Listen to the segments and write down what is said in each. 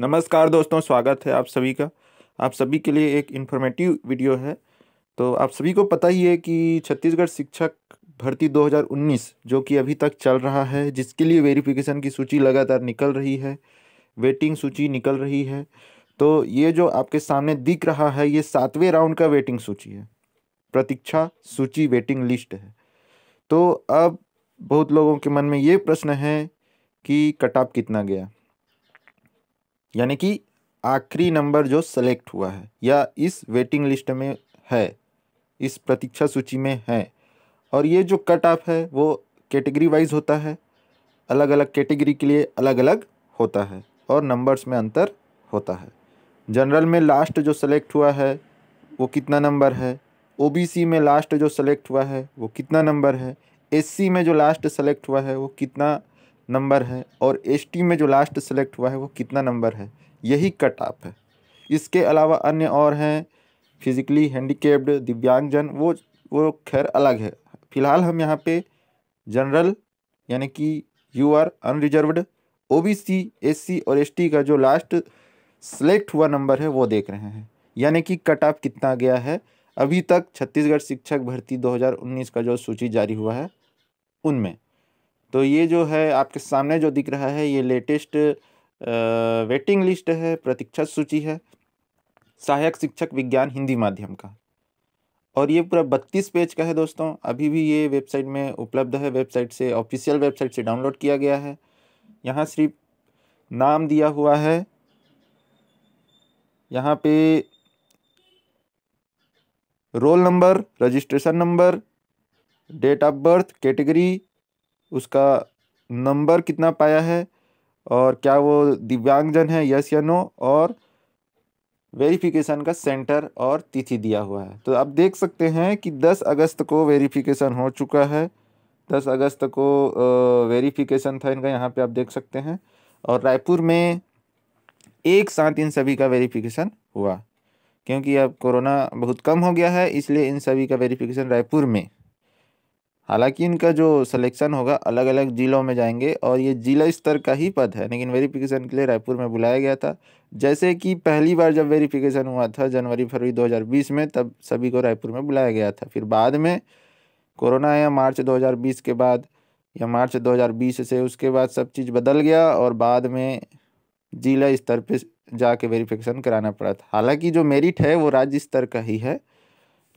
नमस्कार दोस्तों स्वागत है आप सभी का आप सभी के लिए एक इन्फॉर्मेटिव वीडियो है तो आप सभी को पता ही है कि छत्तीसगढ़ शिक्षक भर्ती 2019 जो कि अभी तक चल रहा है जिसके लिए वेरिफिकेशन की सूची लगातार निकल रही है वेटिंग सूची निकल रही है तो ये जो आपके सामने दिख रहा है ये सातवें राउंड का वेटिंग सूची है प्रतीक्षा सूची वेटिंग लिस्ट है तो अब बहुत लोगों के मन में ये प्रश्न है कि कटाप कितना गया यानी कि आखिरी नंबर जो सेलेक्ट हुआ है या इस वेटिंग लिस्ट में है इस प्रतीक्षा सूची में है और ये जो कट ऑफ है वो कैटेगरी वाइज होता है अलग अलग कैटेगरी के लिए अलग अलग होता है और नंबर्स में अंतर होता है जनरल में लास्ट जो सेलेक्ट हुआ है वो कितना नंबर है ओबीसी में लास्ट जो सेलेक्ट हुआ है वो कितना नंबर है एससी में जो लास्ट सेलेक्ट हुआ है वो कितना नंबर है और एसटी में जो लास्ट सेलेक्ट हुआ है वो कितना नंबर है यही कट ऑफ है इसके अलावा अन्य और हैं फिजिकली हैंडीकेप्ड दिव्यांगजन वो वो खैर अलग है फिलहाल हम यहाँ पे जनरल यानी कि U R unreserved O B C S C और एस टी का जो लास्ट सेलेक्ट हुआ नंबर है वो देख रहे हैं यानी कि कट ऑफ कितना गया है अभी तक छत्तीसगढ़ शिक्षक भर्ती 2019 का जो सूची जारी हुआ है उनमें तो ये जो है आपके सामने जो दिख रहा है ये लेटेस्ट वेटिंग लिस्ट है प्रतीक्षा सूची है सहायक शिक्षक विज्ञान हिंदी माध्यम का और ये पूरा बत्तीस पेज का है दोस्तों अभी भी ये वेबसाइट में उपलब्ध है वेबसाइट से ऑफिशियल वेबसाइट से डाउनलोड किया गया है यहाँ सिर्फ नाम दिया हुआ है यहाँ पे roll number registration number date of birth category उसका नंबर कितना पाया है और क्या वो दिव्यांगजन है यस या नो और वेरिफिकेशन का सेंटर और तिथि दिया हुआ है तो आप देख सकते हैं कि 10 अगस्त को वेरिफिकेशन हो चुका है 10 अगस्त को वेरिफिकेशन था इनका यहाँ पे आप देख सकते हैं और रायपुर में एक साथ इन सभी का वेरिफिकेशन हुआ क्योंकि अब कोरोना बहुत कम हो गया है इसलिए इन सभी का वेरिफिकेशन रायपुर में हालांकि इनका जो सिलेक्शन होगा अलग अलग ज़िलों में जाएंगे और ये जिला स्तर का ही पद है लेकिन वेरिफिकेशन के लिए रायपुर में बुलाया गया था जैसे कि पहली बार जब वेरिफिकेशन हुआ था जनवरी फरवरी 2020 में तब सभी को रायपुर में बुलाया गया था फिर बाद में कोरोना आया मार्च 2020 के बाद या मार्च 2020 से उसके बाद सब चीज़ बदल गया और बाद में जिला स्तर पर जाके वेरीफिकेशन कराना पड़ा था हालाँकि जो मेरिट है वो राज्य स्तर का ही है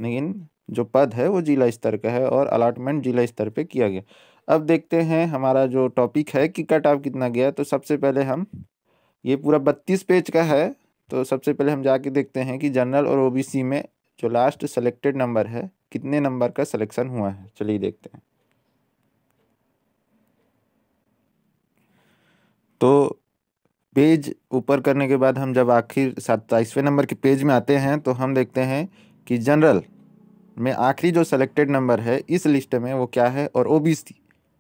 लेकिन जो पद है वो जिला स्तर का है और अलाटमेंट जिला स्तर पे किया गया अब देखते हैं हमारा जो टॉपिक है कि कट ऑफ कितना गया तो सबसे पहले हम ये पूरा बत्तीस पेज का है तो सबसे पहले हम जाके देखते हैं कि जनरल और ओ में जो लास्ट सेलेक्टेड नंबर है कितने नंबर का सलेक्शन हुआ है चलिए देखते हैं तो पेज ऊपर करने के बाद हम जब आखिर सत्ताईसवें नंबर के पेज में आते हैं तो हम देखते हैं कि जनरल में आखिरी जो सेलेक्टेड नंबर है इस लिस्ट में वो क्या है और ओ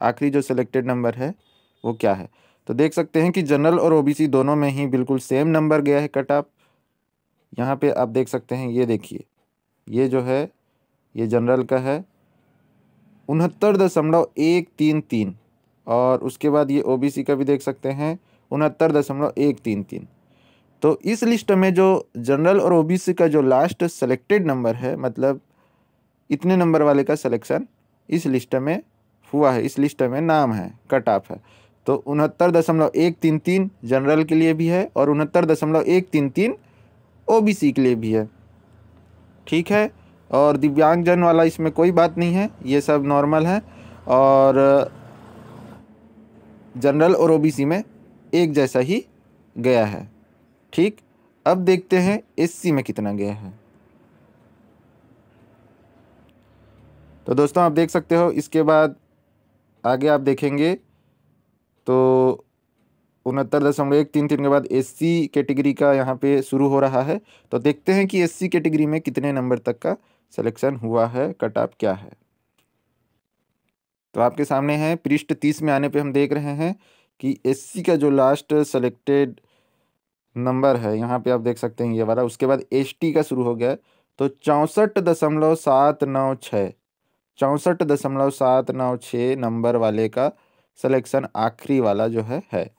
आखिरी जो सेलेक्टेड नंबर है वो क्या है तो देख सकते हैं कि जनरल और ओबीसी दोनों में ही बिल्कुल सेम नंबर गया है कट ऑफ यहाँ पे आप देख सकते हैं ये देखिए ये जो है ये जनरल का है उनहत्तर दशमलव एक तीन तीन और उसके बाद ये ओबीसी का भी देख सकते हैं उनहत्तर दशमलव एक तीन तीन तो इस लिस्ट में जो जनरल और ओबीसी का जो लास्ट सेलेक्टेड नंबर है मतलब इतने नंबर वाले का सिलेक्शन इस लिस्ट में हुआ है इस लिस्ट में नाम है कट ऑफ है तो उनहत्तर दशमलव एक तीन तीन जनरल के लिए भी है और उनहत्तर दशमलव एक तीन तीन ओ के लिए भी है ठीक है और दिव्यांगजन वाला इसमें कोई बात नहीं है ये सब नॉर्मल है और जनरल और ओबीसी में एक जैसा ही गया है ठीक अब देखते हैं एससी में कितना गया है तो दोस्तों आप देख सकते हो इसके बाद आगे आप देखेंगे तो उनहत्तर दशमलव एक तीन तीन के बाद एससी कैटेगरी का यहाँ पे शुरू हो रहा है तो देखते हैं कि एससी कैटेगरी में कितने नंबर तक का सिलेक्शन हुआ है कट ऑफ क्या है तो आपके सामने है पृष्ठ तीस में आने पे हम देख रहे हैं कि एससी का जो लास्ट सेलेक्टेड नंबर है यहाँ पे आप देख सकते हैं ये वाला उसके बाद एसटी का शुरू हो गया तो चौंसठ दशमलव सात नौ छः चौंसठ दशमलव सात नौ छः नंबर वाले का सिलेक्शन आखिरी वाला जो है है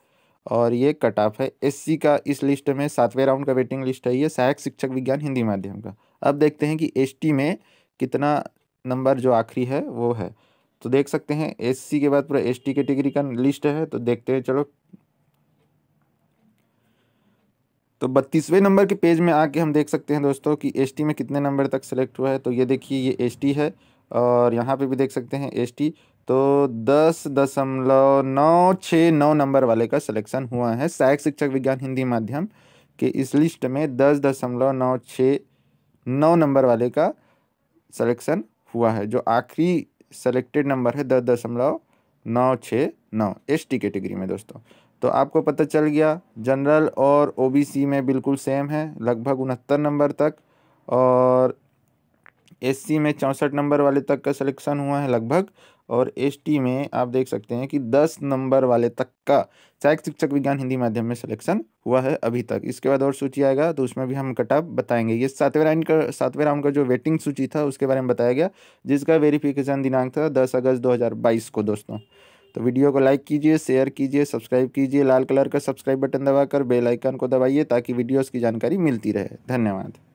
और ये कट ऑफ है एससी का इस लिस्ट में सातवें राउंड का वेटिंग लिस्ट है ये सहायक शिक्षक विज्ञान हिंदी माध्यम का अब देखते हैं कि एसटी में कितना नंबर जो आखिरी है वो है तो देख सकते हैं एससी के बाद पूरा एसटी कैटेगरी का लिस्ट है तो देखते हैं चलो तो बत्तीसवें नंबर के पेज में आके हम देख सकते हैं दोस्तों कि एस में कितने नंबर तक सेलेक्ट हुआ है तो ये देखिए ये एस है और यहाँ पे भी देख सकते हैं एस टी तो दस दशमलव नौ छः नौ नंबर वाले का सिलेक्शन हुआ है सहायक शिक्षक विज्ञान हिंदी माध्यम के इस लिस्ट में दस दशमलव नौ छः नौ नंबर वाले का सिलेक्शन हुआ है जो आखिरी सेलेक्टेड नंबर है दस दशमलव नौ छः नौ एस टी कैटेगरी में दोस्तों तो आपको पता चल गया जनरल और ओबीसी में बिल्कुल सेम है लगभग उनहत्तर नंबर तक और एससी में चौंसठ नंबर वाले तक का सिलेक्शन हुआ है लगभग और एसटी में आप देख सकते हैं कि दस नंबर वाले तक का सहायक शिक्षक विज्ञान हिंदी माध्यम में सिलेक्शन हुआ है अभी तक इसके बाद और सूची आएगा तो उसमें भी हम कटअप बताएंगे ये सातवें राउंड का सातवें राउंड का जो वेटिंग सूची था उसके बारे में बताया गया जिसका वेरिफिकेशन दिनांक था दस अगस्त दो को दोस्तों तो वीडियो को लाइक कीजिए शेयर कीजिए सब्सक्राइब कीजिए लाल कलर का सब्सक्राइब बटन दबाकर बेल आइकन को दबाइए ताकि वीडियोस की जानकारी मिलती रहे धन्यवाद